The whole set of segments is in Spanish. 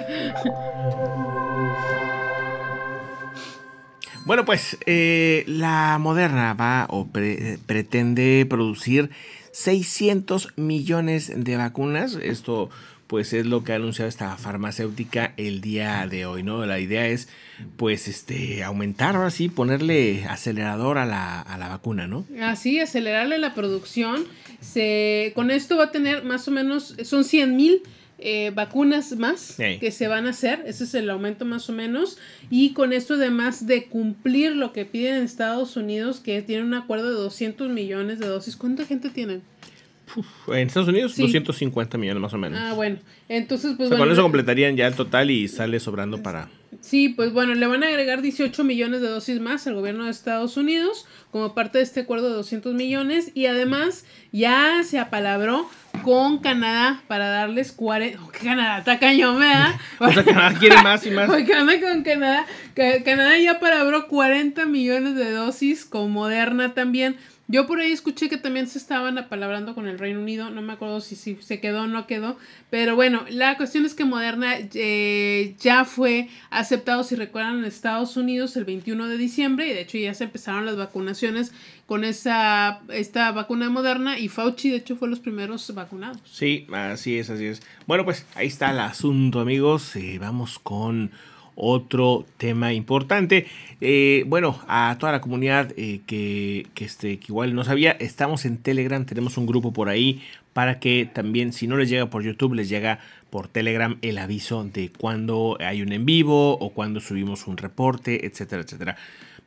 Bueno, pues eh, la Moderna va o pretende producir 600 millones de vacunas. Esto pues es lo que ha anunciado esta farmacéutica el día de hoy, ¿no? La idea es pues este aumentar o así ponerle acelerador a la, vacuna, ¿no? Así, acelerarle la producción. Se, con esto va a tener más o menos, son 100 mil eh, vacunas más que se van a hacer, ese es el aumento más o menos, y con esto además de cumplir lo que piden Estados Unidos, que tienen un acuerdo de 200 millones de dosis, ¿cuánta gente tienen? en Estados Unidos, 250 millones más o menos. Ah, bueno. Entonces, pues... con eso completarían ya el total y sale sobrando para... Sí, pues bueno, le van a agregar 18 millones de dosis más al gobierno de Estados Unidos como parte de este acuerdo de 200 millones y además ya se apalabró con Canadá para darles 40... Canadá, está o Canadá quiere más y más. con Canadá. Canadá ya apalabró 40 millones de dosis con Moderna también yo por ahí escuché que también se estaban apalabrando con el Reino Unido, no me acuerdo si, si se quedó o no quedó, pero bueno, la cuestión es que Moderna eh, ya fue aceptado, si recuerdan, en Estados Unidos el 21 de diciembre y de hecho ya se empezaron las vacunaciones con esa, esta vacuna moderna y Fauci de hecho fue los primeros vacunados. Sí, así es, así es. Bueno, pues ahí está el asunto amigos, eh, vamos con otro tema importante. Eh, bueno, a toda la comunidad eh, que, que, este, que igual no sabía, estamos en Telegram, tenemos un grupo por ahí para que también si no les llega por YouTube, les llega por Telegram el aviso de cuando hay un en vivo o cuando subimos un reporte, etcétera, etcétera.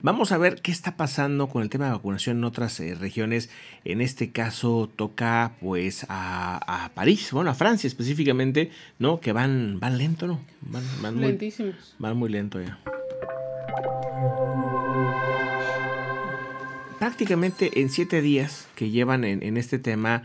Vamos a ver qué está pasando con el tema de vacunación en otras eh, regiones. En este caso toca pues a, París, bueno, a Francia específicamente, ¿no? Que van, van lento, ¿no? Van, Lentísimos. van muy lento ya. prácticamente en siete días que llevan en, este tema,